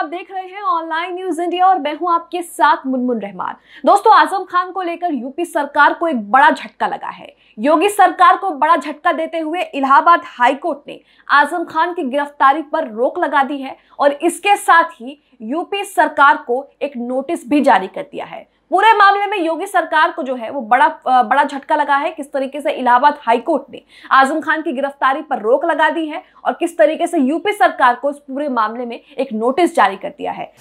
आप देख रहे हैं ऑनलाइन न्यूज इंडिया और मैं हूं आपके साथ मुनमुन रहमान दोस्तों आजम खान को लेकर यूपी सरकार को एक बड़ा झटका लगा है योगी सरकार को बड़ा झटका देते हुए इलाहाबाद हाईकोर्ट ने आजम खान की गिरफ्तारी पर रोक लगा दी है और इसके साथ ही यूपी सरकार को एक नोटिस भी जारी कर दिया है पूरे मामले में योगी सरकार को जो है वो बड़ा बड़ा झटका लगा है किस तरीके से इलाहाबाद हाईकोर्ट ने आजम खान की गिरफ्तारी पर रोक लगा दी है और किस तरीके से यूपी सरकार को इस पूरे मामले में एक नोटिस जारी कर दिया है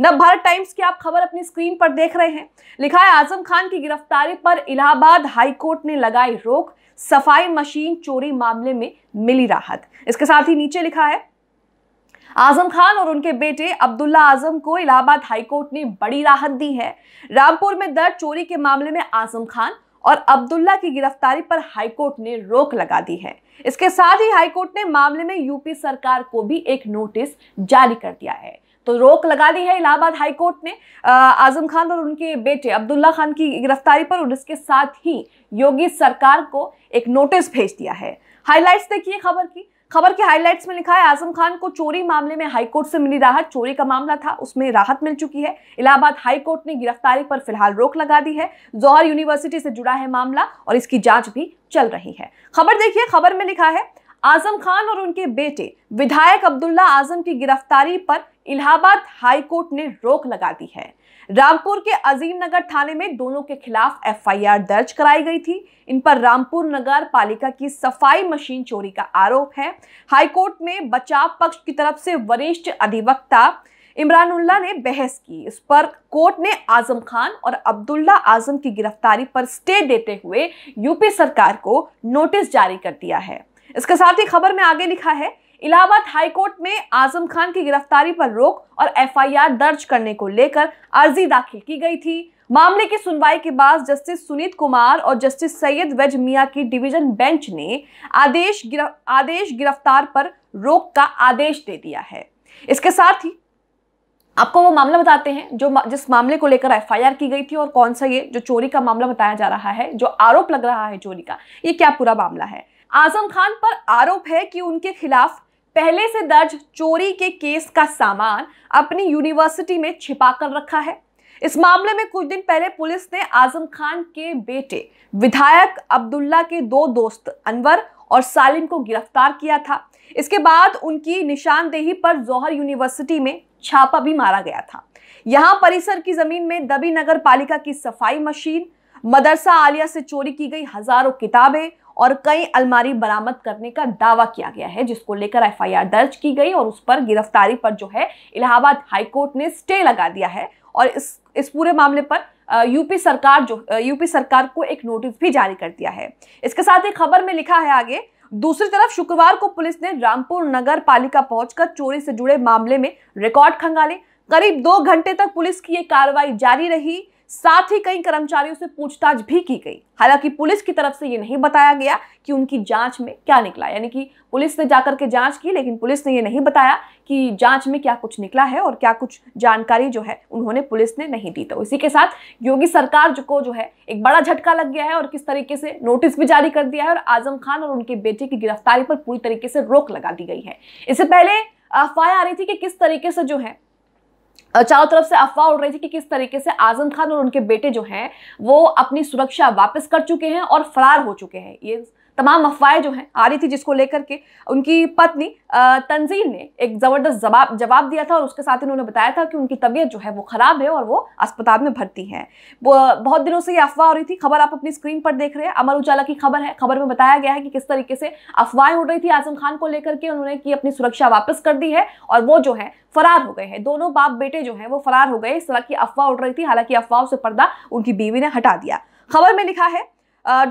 नव भारत टाइम्स की आप खबर अपनी स्क्रीन पर देख रहे हैं लिखा है आजम खान की गिरफ्तारी पर इलाहाबाद हाईकोर्ट ने लगाई रोक सफाई मशीन चोरी मामले में मिली राहत इसके साथ ही नीचे लिखा है आजम खान और उनके बेटे अब्दुल्ला आजम को इलाहाबाद हाईकोर्ट ने बड़ी राहत दी है रामपुर में दर्ज चोरी के मामले में आजम खान और अब्दुल्ला की गिरफ्तारी पर हाईकोर्ट ने रोक लगा दी है इसके साथ ही हाईकोर्ट ने मामले में यूपी सरकार को भी एक नोटिस जारी कर दिया है तो रोक लगा दी है इलाहाबाद हाईकोर्ट ने आजम खान और उनके बेटे अब्दुल्ला खान की गिरफ्तारी पर और इसके साथ ही योगी सरकार को एक नोटिस भेज दिया है हाईलाइट्स देखिए खबर की खबर के हाइलाइट्स में लिखा है आजम खान को चोरी मामले में हाईकोर्ट से मिली राहत चोरी का मामला था उसमें राहत मिल चुकी है इलाहाबाद हाईकोर्ट ने गिरफ्तारी पर फिलहाल रोक लगा दी है जौहर यूनिवर्सिटी से जुड़ा है मामला और इसकी जांच भी चल रही है खबर देखिए खबर में लिखा है आजम खान और उनके बेटे विधायक अब्दुल्ला आजम की गिरफ्तारी पर इलाहाबाद हाईकोर्ट ने रोक लगा दी है रामपुर के अजीम नगर थाने में दोनों के खिलाफ एफआईआर दर्ज कराई गई थी इन पर रामपुर नगर पालिका की सफाई मशीन चोरी का आरोप है हाईकोर्ट में बचाव पक्ष की तरफ से वरिष्ठ अधिवक्ता इमरान उल्ला ने बहस की इस पर कोर्ट ने आजम खान और अब्दुल्ला आजम की गिरफ्तारी पर स्टे देते हुए यूपी सरकार को नोटिस जारी कर दिया है इसके साथ ही खबर में आगे लिखा है इलाहाबाद हाईकोर्ट में आजम खान की गिरफ्तारी पर रोक और एफआईआर दर्ज करने को लेकर अर्जी दाखिल की गई थी मामले की सुनवाई के बाद जस्टिस सुनीत कुमार और जस्टिस सैयद वेज मिया की डिवीजन बेंच ने आदेश गिरफ, आदेश गिरफ्तार पर रोक का आदेश दे दिया है इसके साथ ही आपको वो मामला बताते हैं जो जिस मामले को लेकर एफआईआर की गई थी और कौन सा ये जो चोरी का मामला बताया जा रहा है जो आरोप लग रहा है चोरी का ये क्या पूरा मामला है आजम खान पर आरोप है कि उनके खिलाफ पहले से दर्ज चोरी के केस का सामान अपनी यूनिवर्सिटी में छिपा कर रखा है इस मामले में कुछ दिन पहले पुलिस ने आजम खान के बेटे विधायक अब्दुल्ला के दो दोस्त अनवर और सालिम को गिरफ्तार किया था इसके बाद उनकी निशानदेही पर जौहर यूनिवर्सिटी में छापा भी मारा गया था यहाँ परिसर की जमीन में दबी नगर पालिका की सफाई मशीन मदरसा आलिया से चोरी की गई हजारों किताबें और कई अलमारी बरामद करने का दावा किया गया है जिसको लेकर एफआईआर दर्ज की गई और उस पर गिरफ्तारी पर जो है इलाहाबाद हाईकोर्ट ने स्टे लगा दिया है और इस इस पूरे मामले पर यूपी सरकार जो यूपी सरकार को एक नोटिस भी जारी कर दिया है इसके साथ ही खबर में लिखा है आगे दूसरी तरफ शुक्रवार को पुलिस ने रामपुर नगर पालिका पहुंचकर चोरी से जुड़े मामले में रिकॉर्ड खंगाले करीब दो घंटे तक पुलिस की ये कार्रवाई जारी रही साथ ही कई कर्मचारियों से पूछताछ भी की गई हालांकि पुलिस की तरफ से ये नहीं बताया गया कि उनकी जांच में क्या निकला यानी कि पुलिस ने जाकर के जांच की लेकिन पुलिस ने ये नहीं बताया कि जांच में क्या कुछ निकला है और क्या कुछ जानकारी जो है उन्होंने पुलिस ने नहीं दी तो इसी के साथ योगी सरकार जो को जो है एक बड़ा झटका लग गया है और किस तरीके से नोटिस भी जारी कर दिया है और आजम खान और उनके बेटे की गिरफ्तारी पर पूरी तरीके से रोक लगा दी गई है इससे पहले अफवाहें आ रही थी कि किस तरीके से जो है चारों तरफ से अफवाह उड़ रही थी कि किस तरीके से आजम खान और उनके बेटे जो हैं वो अपनी सुरक्षा वापस कर चुके हैं और फरार हो चुके हैं ये तमाम अफवाहें जो हैं आ रही थी जिसको लेकर के उनकी पत्नी तंजीन ने एक ज़बरदस्त जवाब जवाब दिया था और उसके साथ इन्होंने बताया था कि उनकी तबीयत जो है वो ख़राब है और वो अस्पताल में भर्ती हैं बहुत दिनों से ये अफवाह हो रही थी खबर आप अपनी स्क्रीन पर देख रहे हैं अमर उजाला की खबर है खबर में बताया गया है कि किस तरीके से अफवाहें उड़ रही थी आजम खान को लेकर के उन्होंने की अपनी सुरक्षा वापस कर दी है और वो जो है फरार हो गए हैं दोनों बाप बेटे जो हैं वो फरार हो गए इस तरह की अफवाह उड़ रही थी हालांकि अफवाहों से पर्दा उनकी बीवी ने हटा दिया खबर में लिखा है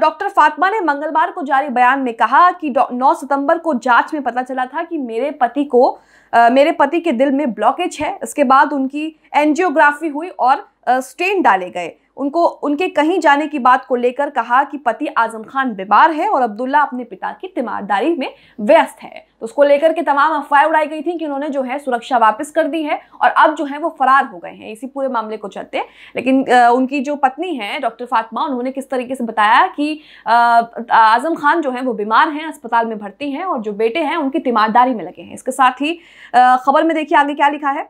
डॉक्टर फातमा ने मंगलवार को जारी बयान में कहा कि 9 सितंबर को जांच में पता चला था कि मेरे पति को आ, मेरे पति के दिल में ब्लॉकेज है इसके बाद उनकी एनजियोग्राफी हुई और स्टेन डाले गए उनको उनके कहीं जाने की बात को लेकर कहा कि पति आजम खान बीमार है और अब्दुल्ला अपने पिता की तीमारदारी में व्यस्त है तो उसको लेकर के तमाम अफवाहें उड़ाई गई थी कि उन्होंने जो है सुरक्षा वापस कर दी है और अब जो है वो फरार हो गए हैं इसी पूरे मामले को चलते लेकिन उनकी जो पत्नी है डॉक्टर फातमा उन्होंने किस तरीके से बताया कि आजम खान जो है वो बीमार हैं अस्पताल में भर्ती हैं और जो बेटे हैं उनकी तीमारदारी में लगे हैं इसके साथ ही खबर में देखिए आगे क्या लिखा है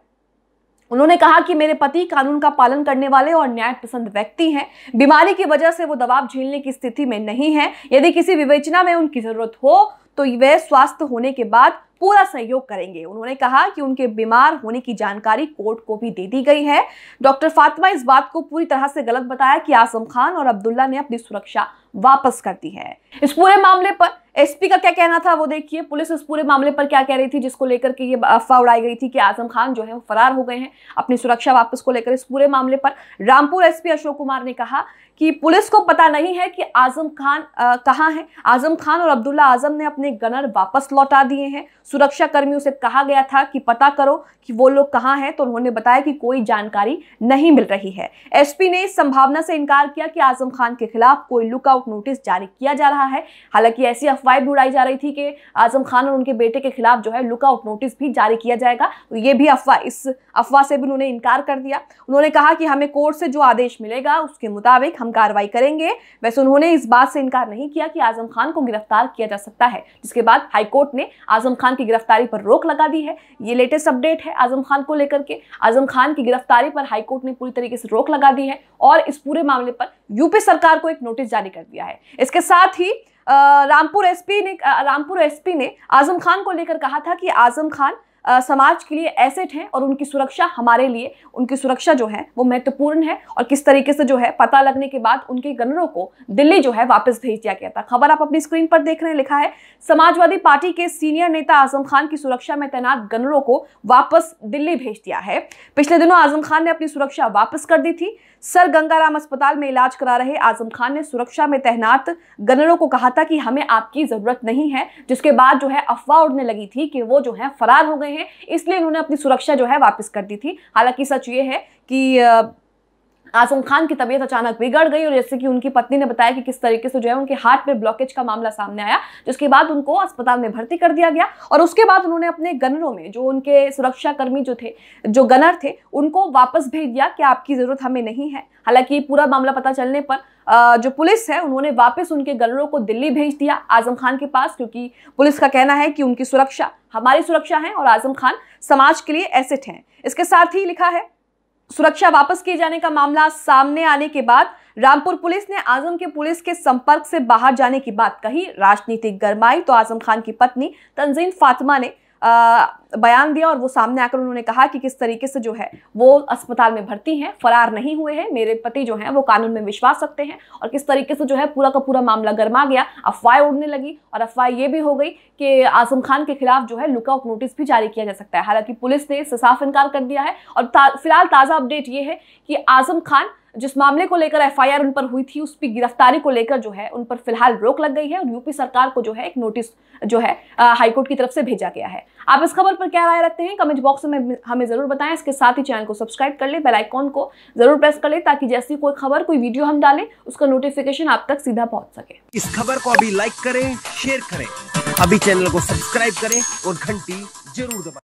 उन्होंने कहा कि मेरे पति कानून का पालन करने वाले और न्याय पसंद व्यक्ति हैं बीमारी की वजह से वो दबाव झेलने की स्थिति में नहीं है यदि किसी विवेचना में उनकी जरूरत हो तो वे स्वास्थ्य होने के बाद पूरा सहयोग करेंगे उन्होंने कहा कि उनके बीमार होने की जानकारी कोर्ट को भी दे दी गई है डॉक्टर फातिमा इस बात को पूरी तरह से गलत बताया कि आजम खान और अब्दुल्ला ने अपनी सुरक्षा वापस कर दी है इस पूरे मामले पर एसपी का क्या कहना था वो देखिए पुलिस उस पूरे मामले पर क्या कह रही थी जिसको लेकर के ये अफवाह उड़ाई गई थी कि आजम खान जो है वो फरार हो गए हैं अपनी सुरक्षा वापस को लेकर इस पूरे मामले पर रामपुर एसपी अशोक कुमार ने कहा कि पुलिस को पता नहीं है कि आजम खान कहाँ है आजम खान और अब्दुल्ला आजम ने अपने गनर वापस लौटा दिए हैं सुरक्षा कर्मियों से कहा गया था कि पता करो कि वो लोग कहाँ हैं तो उन्होंने बताया कि कोई जानकारी नहीं मिल रही है एसपी ने इस संभावना से इनकार किया कि आजम खान के खिलाफ कोई लुकआउट नोटिस जारी किया जा रहा है हालांकि ऐसी वाइब उड़ाई जा रही थी कि आजम खान और उनके बेटे के खिलाफ जो है लुकआउट नोटिस भी जारी किया जाएगा तो ये भी अफवाह इस अफवाह से भी उन्होंने इनकार कर दिया उन्होंने कहा कि हमें कोर्ट से जो आदेश मिलेगा उसके मुताबिक हम कार्रवाई करेंगे वैसे उन्होंने इस बात से इनकार नहीं किया कि आजम खान को गिरफ्तार किया जा सकता है जिसके बाद हाईकोर्ट ने आजम खान की गिरफ्तारी पर रोक लगा दी है ये लेटेस्ट अपडेट है आजम खान को लेकर के आजम खान की गिरफ्तारी पर हाईकोर्ट ने पूरी तरीके से रोक लगा दी है और इस पूरे मामले पर यूपी सरकार को एक नोटिस जारी कर दिया है इसके साथ ही रामपुर एसपी ने रामपुर एसपी ने आजम खान को लेकर कहा था कि आजम खान समाज के लिए एसेट हैं और उनकी सुरक्षा हमारे लिए उनकी सुरक्षा जो है वो महत्वपूर्ण है और किस तरीके से जो है पता लगने के बाद उनके गनरों को दिल्ली जो है वापस भेज दिया गया था खबर आप अपनी स्क्रीन पर देख रहे हैं लिखा है समाजवादी पार्टी के सीनियर नेता आजम खान की सुरक्षा में तैनात गनरों को वापस दिल्ली भेज दिया है पिछले दिनों आजम खान ने अपनी सुरक्षा वापस कर दी थी सर गंगाराम अस्पताल में इलाज करा रहे आजम खान ने सुरक्षा में तैनात गनरों को कहा था कि हमें आपकी ज़रूरत नहीं है जिसके बाद जो है अफवाह उड़ने लगी थी कि वो जो है फरार हो गए हैं इसलिए उन्होंने अपनी सुरक्षा जो है वापस कर दी थी हालांकि सच ये है कि आजम खान की तबीयत अचानक बिगड़ गई और जैसे कि उनकी पत्नी ने बताया कि किस तरीके से जो है उनके हार्ट में ब्लॉकेज का मामला सामने आया जिसके बाद उनको अस्पताल में भर्ती कर दिया गया और उसके बाद उन्होंने अपने गनरों में जो उनके सुरक्षाकर्मी जो थे जो गनर थे उनको वापस भेज दिया कि आपकी ज़रूरत हमें नहीं है हालांकि पूरा मामला पता चलने पर जो पुलिस है उन्होंने वापस उनके गनरों को दिल्ली भेज दिया आजम खान के पास क्योंकि पुलिस का कहना है कि उनकी सुरक्षा हमारी सुरक्षा है और आजम खान समाज के लिए एसेट हैं इसके साथ ही लिखा है सुरक्षा वापस किए जाने का मामला सामने आने के बाद रामपुर पुलिस ने आजम के पुलिस के संपर्क से बाहर जाने की बात कही राजनीतिक गरमाई तो आजम खान की पत्नी तंजीन फातिमा ने बयान दिया और वो सामने आकर उन्होंने कहा कि किस तरीके से जो है वो अस्पताल में भर्ती हैं फरार नहीं हुए हैं मेरे पति जो हैं वो कानून में विश्वास रखते हैं और किस तरीके से जो है पूरा का पूरा मामला गर्मा गया अफवाह उड़ने लगी और अफवाह ये भी हो गई कि आजम खान के खिलाफ जो है लुकआउट नोटिस भी जारी किया जा सकता है हालांकि पुलिस ने इससे साफ इनकार कर दिया है और ता, फिलहाल ताज़ा अपडेट ये है कि आजम खान जिस मामले को लेकर एफआईआर उन पर हुई थी उसकी गिरफ्तारी को लेकर जो है उन पर फिलहाल रोक लग गई है और यूपी सरकार को जो है एक नोटिस जो है हाईकोर्ट की तरफ से भेजा गया है आप इस खबर पर क्या राय रखते हैं कमेंट बॉक्स में हमें जरूर बताएं इसके साथ ही चैनल को सब्सक्राइब कर ले बेलाइकॉन को जरूर प्रेस कर ले ताकि जैसी कोई खबर कोई वीडियो हम डालें उसका नोटिफिकेशन आप तक सीधा पहुंच सके इस खबर को अभी लाइक करें शेयर करें अभी चैनल को सब्सक्राइब करें और घंटी जरूर दबाए